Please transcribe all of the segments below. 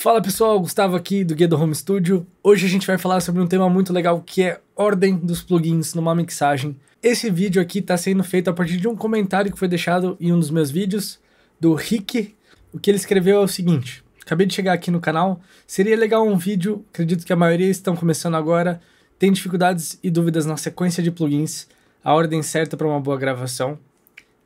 Fala pessoal, Gustavo aqui do Guia do Home Studio. Hoje a gente vai falar sobre um tema muito legal que é ordem dos plugins numa mixagem. Esse vídeo aqui está sendo feito a partir de um comentário que foi deixado em um dos meus vídeos do Rick. O que ele escreveu é o seguinte: Acabei de chegar aqui no canal, seria legal um vídeo, acredito que a maioria estão começando agora, tem dificuldades e dúvidas na sequência de plugins, a ordem certa para uma boa gravação.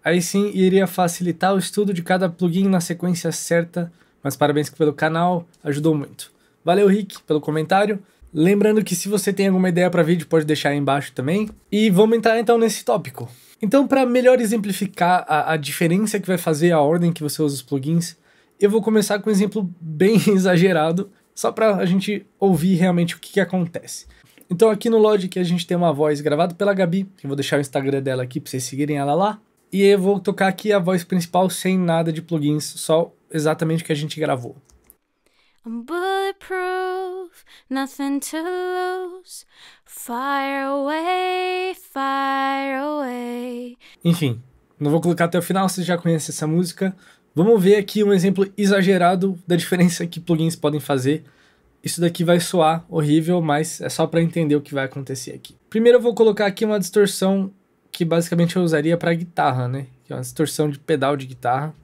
Aí sim iria facilitar o estudo de cada plugin na sequência certa mas parabéns pelo canal, ajudou muito. Valeu, Rick, pelo comentário. Lembrando que se você tem alguma ideia para vídeo, pode deixar aí embaixo também. E vamos entrar então nesse tópico. Então, para melhor exemplificar a, a diferença que vai fazer a ordem que você usa os plugins, eu vou começar com um exemplo bem exagerado, só para a gente ouvir realmente o que, que acontece. Então aqui no Logic a gente tem uma voz gravada pela Gabi, que eu vou deixar o Instagram dela aqui para vocês seguirem ela lá. E eu vou tocar aqui a voz principal sem nada de plugins, só exatamente o que a gente gravou. I'm bulletproof, nothing to lose. Fire away, fire away. Enfim, não vou colocar até o final, vocês já conhece essa música. Vamos ver aqui um exemplo exagerado da diferença que plugins podem fazer. Isso daqui vai soar horrível, mas é só para entender o que vai acontecer aqui. Primeiro eu vou colocar aqui uma distorção que basicamente eu usaria para guitarra, né? Que é uma distorção de pedal de guitarra.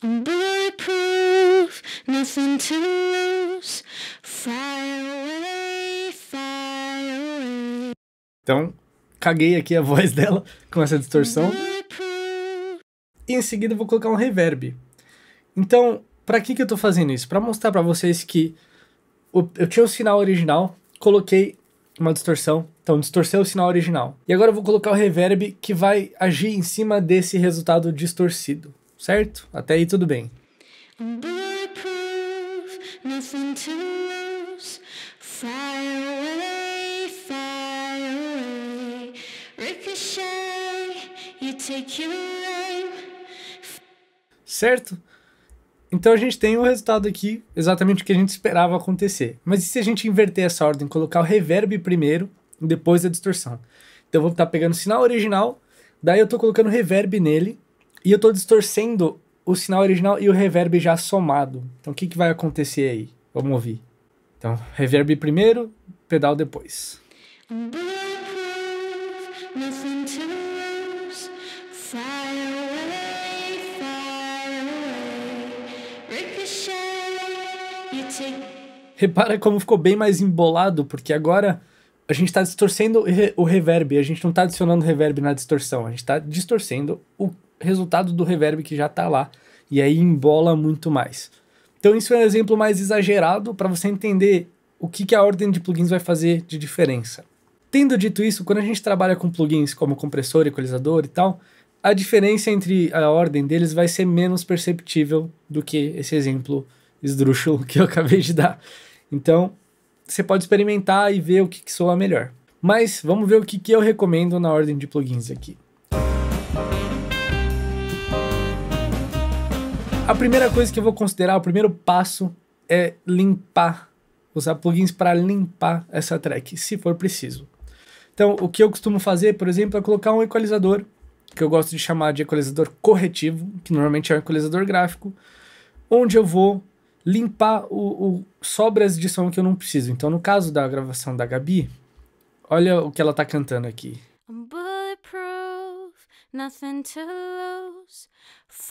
I'm bulletproof, nothing to lose. away, away. Então, caguei aqui a voz dela com essa distorção. E em seguida vou colocar um reverb. Então, para que que eu tô fazendo isso? Para mostrar para vocês que eu tinha o sinal original, coloquei uma distorção, então distorceu o sinal original. E agora eu vou colocar o reverb que vai agir em cima desse resultado distorcido certo? Até aí tudo bem. Certo? Então a gente tem o resultado aqui, exatamente o que a gente esperava acontecer. Mas e se a gente inverter essa ordem, colocar o reverb primeiro, e depois a distorção? Então eu vou estar tá pegando o sinal original, daí eu estou colocando reverb nele, e eu estou distorcendo o sinal original e o reverb já somado. Então o que, que vai acontecer aí? Vamos ouvir. Então, reverb primeiro, pedal depois. Repara como ficou bem mais embolado, porque agora a gente está distorcendo o reverb, a gente não está adicionando reverb na distorção, a gente está distorcendo o resultado do reverb que já está lá. E aí embola muito mais. Então isso é um exemplo mais exagerado para você entender o que, que a ordem de plugins vai fazer de diferença. Tendo dito isso, quando a gente trabalha com plugins como compressor, equalizador e tal, a diferença entre a ordem deles vai ser menos perceptível do que esse exemplo esdrúxulo que eu acabei de dar. Então, você pode experimentar e ver o que, que soa melhor. Mas vamos ver o que, que eu recomendo na ordem de plugins aqui. A primeira coisa que eu vou considerar, o primeiro passo é limpar, usar plugins para limpar essa track, se for preciso. Então, o que eu costumo fazer, por exemplo, é colocar um equalizador, que eu gosto de chamar de equalizador corretivo, que normalmente é um equalizador gráfico, onde eu vou limpar o, o sobras de som que eu não preciso. Então, no caso da gravação da Gabi, olha o que ela está cantando aqui. I'm bulletproof, nothing to lose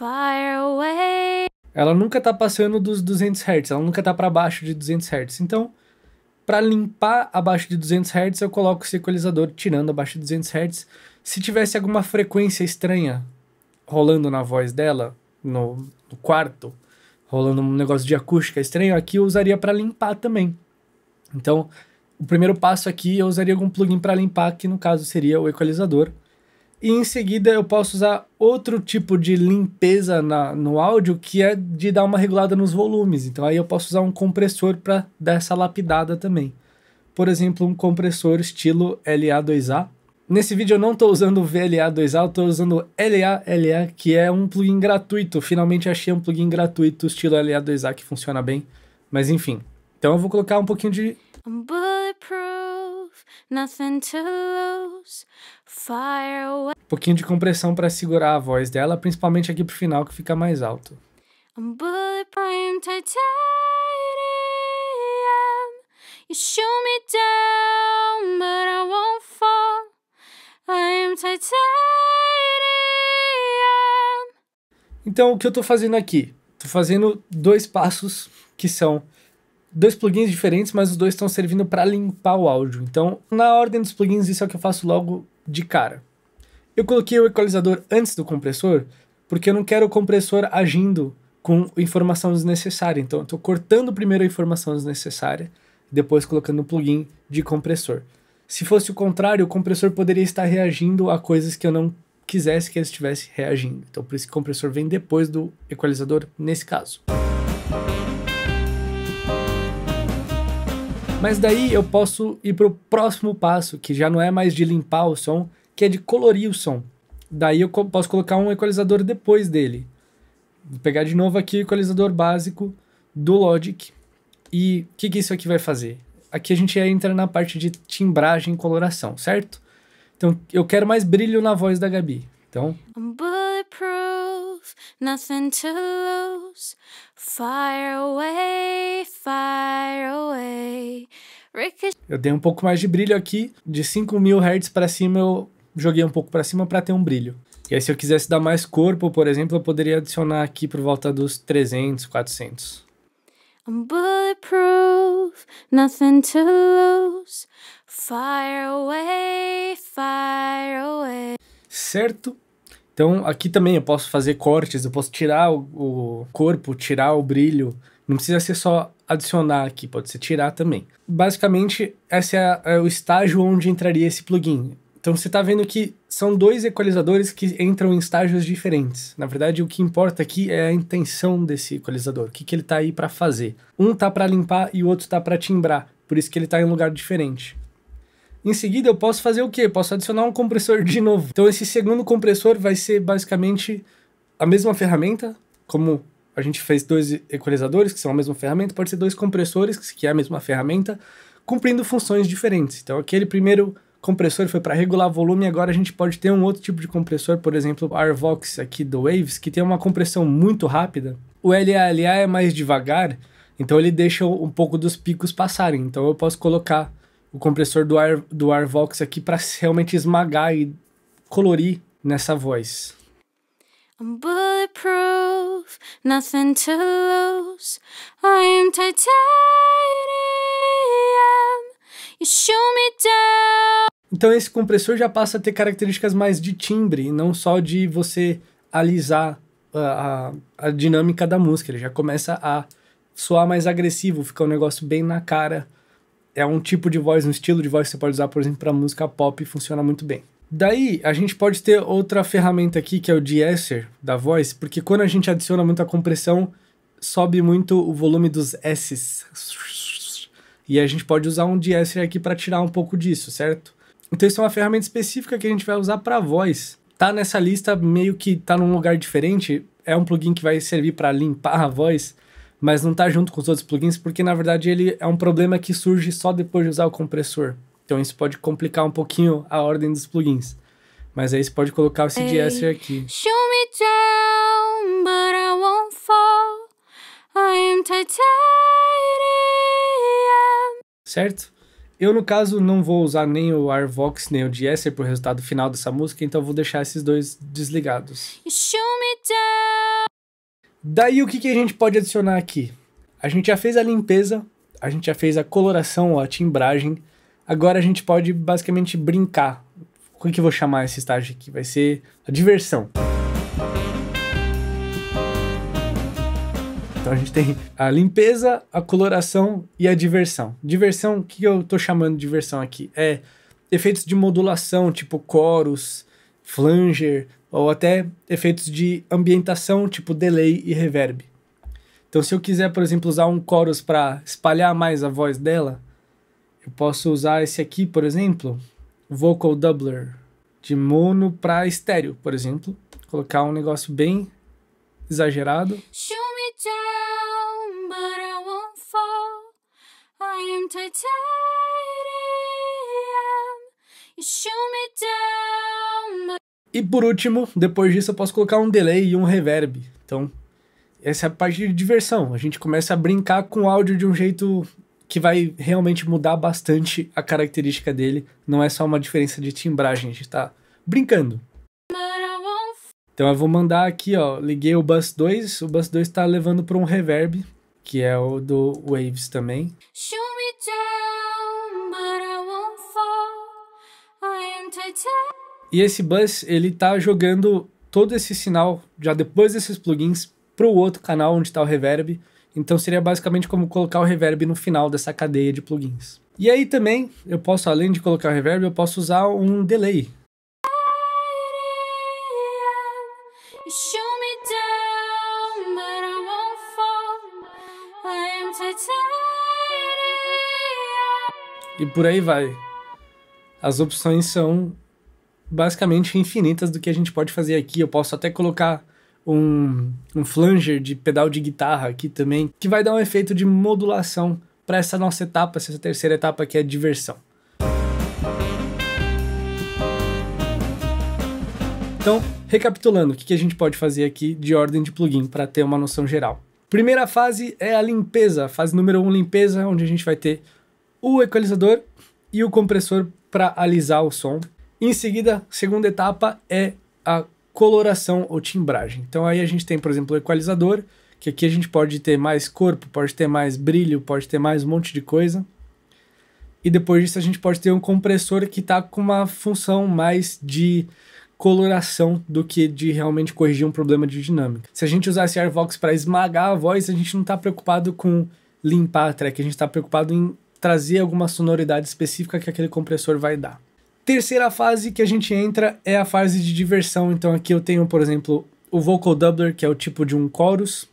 away. Ela nunca tá passando dos 200 Hz, ela nunca tá para baixo de 200 Hz. Então, para limpar abaixo de 200 Hz, eu coloco esse equalizador tirando abaixo de 200 Hz. Se tivesse alguma frequência estranha rolando na voz dela, no, no quarto, rolando um negócio de acústica estranho, aqui eu usaria para limpar também. Então, o primeiro passo aqui eu usaria algum plugin para limpar, que no caso seria o equalizador. E em seguida eu posso usar outro tipo de limpeza na, no áudio, que é de dar uma regulada nos volumes. Então aí eu posso usar um compressor para dar essa lapidada também. Por exemplo, um compressor estilo LA2A. Nesse vídeo eu não estou usando o VLA2A, eu estou usando o LA-LA, que é um plugin gratuito. Finalmente achei um plugin gratuito estilo LA2A que funciona bem. Mas enfim, então eu vou colocar um pouquinho de... I'm bulletproof, nothing to lose. Um pouquinho de compressão para segurar a voz dela, principalmente aqui pro final que fica mais alto. You shoot me down, but I won't fall. I am titanium. Então, o que eu tô fazendo aqui? Tô fazendo dois passos que são dois plugins diferentes, mas os dois estão servindo para limpar o áudio. Então, na ordem dos plugins, isso é o que eu faço logo de cara. Eu coloquei o equalizador antes do compressor porque eu não quero o compressor agindo com informação desnecessária. Então, eu estou cortando primeiro a informação desnecessária, depois colocando o plugin de compressor. Se fosse o contrário, o compressor poderia estar reagindo a coisas que eu não quisesse que ele estivesse reagindo. Então, por isso que o compressor vem depois do equalizador nesse caso. Mas daí eu posso ir para o próximo passo, que já não é mais de limpar o som, que é de colorir o som. Daí eu posso colocar um equalizador depois dele. Vou pegar de novo aqui o equalizador básico do Logic. E o que, que isso aqui vai fazer? Aqui a gente entra na parte de timbragem e coloração, certo? Então eu quero mais brilho na voz da Gabi. Então prove, nothing to lose. Fire away, fire away. Eu dei um pouco mais de brilho aqui, de 5000 Hz para cima eu joguei um pouco para cima para ter um brilho. E aí se eu quisesse dar mais corpo, por exemplo, eu poderia adicionar aqui por volta dos 300, 400. I'm bulletproof, nothing to lose. Fire away, fire away. Certo? Então, aqui também eu posso fazer cortes, eu posso tirar o, o corpo, tirar o brilho. Não precisa ser só adicionar aqui, pode ser tirar também. Basicamente, esse é, é o estágio onde entraria esse plugin. Então você está vendo que são dois equalizadores que entram em estágios diferentes. Na verdade, o que importa aqui é a intenção desse equalizador, o que, que ele está aí para fazer. Um está para limpar e o outro está para timbrar, por isso que ele está em um lugar diferente. Em seguida, eu posso fazer o quê? Posso adicionar um compressor de novo. Então, esse segundo compressor vai ser basicamente a mesma ferramenta, como a gente fez dois equalizadores, que são a mesma ferramenta, pode ser dois compressores, que é a mesma ferramenta, cumprindo funções diferentes. Então, aquele primeiro compressor foi para regular volume, agora a gente pode ter um outro tipo de compressor, por exemplo, o Arvox aqui do Waves, que tem uma compressão muito rápida. O LALA é mais devagar, então ele deixa um pouco dos picos passarem. Então eu posso colocar o compressor do ar, do ar Vox aqui para realmente esmagar e colorir nessa voz. I'm bulletproof, nothing to lose. I am titanium. You shoot me down. Então esse compressor já passa a ter características mais de timbre, não só de você alisar a, ah, a, a dinâmica da música. Ele já começa a soar mais agressivo, fica um negócio bem na cara é um tipo de voz, um estilo de voz que você pode usar, por exemplo, para música pop e funciona muito bem. Daí, a gente pode ter outra ferramenta aqui, que é o de-esser da voz, porque quando a gente adiciona muita compressão, sobe muito o volume dos S's. E a gente pode usar um de-esser aqui para tirar um pouco disso, certo? Então isso é uma ferramenta específica que a gente vai usar para voz. Tá nessa lista meio que tá num lugar diferente, é um plugin que vai servir para limpar a voz, mas não está junto com os outros plugins, porque na verdade ele é um problema que surge só depois de usar o compressor. Então isso pode complicar um pouquinho a ordem dos plugins. Mas aí você pode colocar o CDS hey, aqui. Show me down, but I won't fall. I am titanium. Certo? Eu, no caso, não vou usar nem o Arvox nem o para pro resultado final dessa música, então vou deixar esses dois desligados. show me down. Daí o que, que a gente pode adicionar aqui? A gente já fez a limpeza, a gente já fez a coloração, a timbragem. Agora a gente pode basicamente brincar. O que, eu vou chamar esse estágio aqui? Vai ser a diversão. Então a gente tem a limpeza, a coloração e a diversão. Diversão, o que eu estou chamando de diversão aqui? É efeitos de modulação, tipo coros, flanger, ou até efeitos de ambientação, tipo delay e reverb. Então, se eu quiser, por exemplo, usar um chorus para espalhar mais a voz dela, eu posso usar esse aqui, por exemplo, Vocal Doubler, de mono para estéreo, por exemplo. Colocar um negócio bem exagerado. You shoot me down. E por último, depois disso eu posso colocar um delay e um reverb. Então, essa é a parte de diversão. A gente começa a brincar com o áudio de um jeito que vai realmente mudar bastante a característica dele. Não é só uma diferença de timbragem, a gente tá brincando. Então eu vou mandar aqui, ó, liguei o bus 2, o bus 2 tá levando para um reverb, que é o do Waves também. Show me down, but I won't fall. I am e esse bus, ele tá jogando todo esse sinal, já depois desses plugins, pro outro canal onde está o reverb. Então seria basicamente como colocar o reverb no final dessa cadeia de plugins. E aí também, eu posso, além de colocar o reverb, eu posso usar um delay. E por aí vai. As opções são basicamente infinitas do que a gente pode fazer aqui. Eu posso até colocar um, um flanger de pedal de guitarra aqui também, que vai dar um efeito de modulação para essa nossa etapa, essa terceira etapa que é diversão. Então, recapitulando, o que a gente pode fazer aqui de ordem de plugin para ter uma noção geral. Primeira fase é a limpeza, fase número 1, um, limpeza, onde a gente vai ter o equalizador e o compressor para alisar o som em seguida, segunda etapa é a coloração ou timbragem. Então aí a gente tem, por exemplo, o equalizador, que aqui a gente pode ter mais corpo, pode ter mais brilho, pode ter mais um monte de coisa. E depois disso a gente pode ter um compressor que está com uma função mais de coloração do que de realmente corrigir um problema de dinâmica. Se a gente usasse Airvox para esmagar a voz, a gente não está preocupado com limpar a track, a gente está preocupado em trazer alguma sonoridade específica que aquele compressor vai dar. Terceira fase que a gente entra é a fase de diversão. Então aqui eu tenho, por exemplo, o vocal doubler, que é o tipo de um chorus,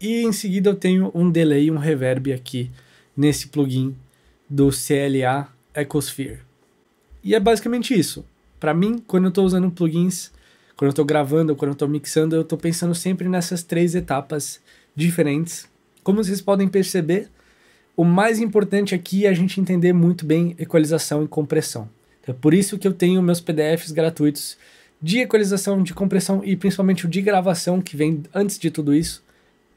e em seguida eu tenho um delay, um reverb aqui nesse plugin do CLA Ecosphere. E é basicamente isso. Para mim, quando eu estou usando plugins, quando eu estou gravando, quando eu estou mixando, eu estou pensando sempre nessas três etapas diferentes. Como vocês podem perceber, o mais importante aqui é a gente entender muito bem equalização e compressão. Então, é por isso que eu tenho meus PDFs gratuitos de equalização, de compressão e principalmente o de gravação que vem antes de tudo isso.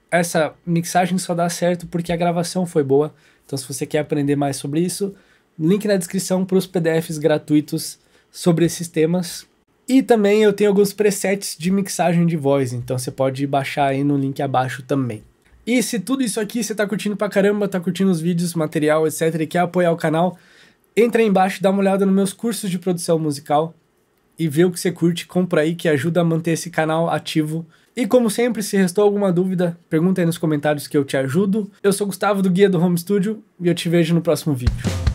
Essa mixagem só dá certo porque a gravação foi boa. Então, se você quer aprender mais sobre isso, link na descrição para os PDFs gratuitos sobre esses temas. E também eu tenho alguns presets de mixagem de voz, então você pode baixar aí no link abaixo também. E se tudo isso aqui você está curtindo pra caramba, está curtindo os vídeos, material, etc, e quer apoiar o canal, Entra aí embaixo, dá uma olhada nos meus cursos de produção musical e vê o que você curte, compra aí que ajuda a manter esse canal ativo. E como sempre, se restou alguma dúvida, pergunta aí nos comentários que eu te ajudo. Eu sou Gustavo do Guia do Home Studio e eu te vejo no próximo vídeo.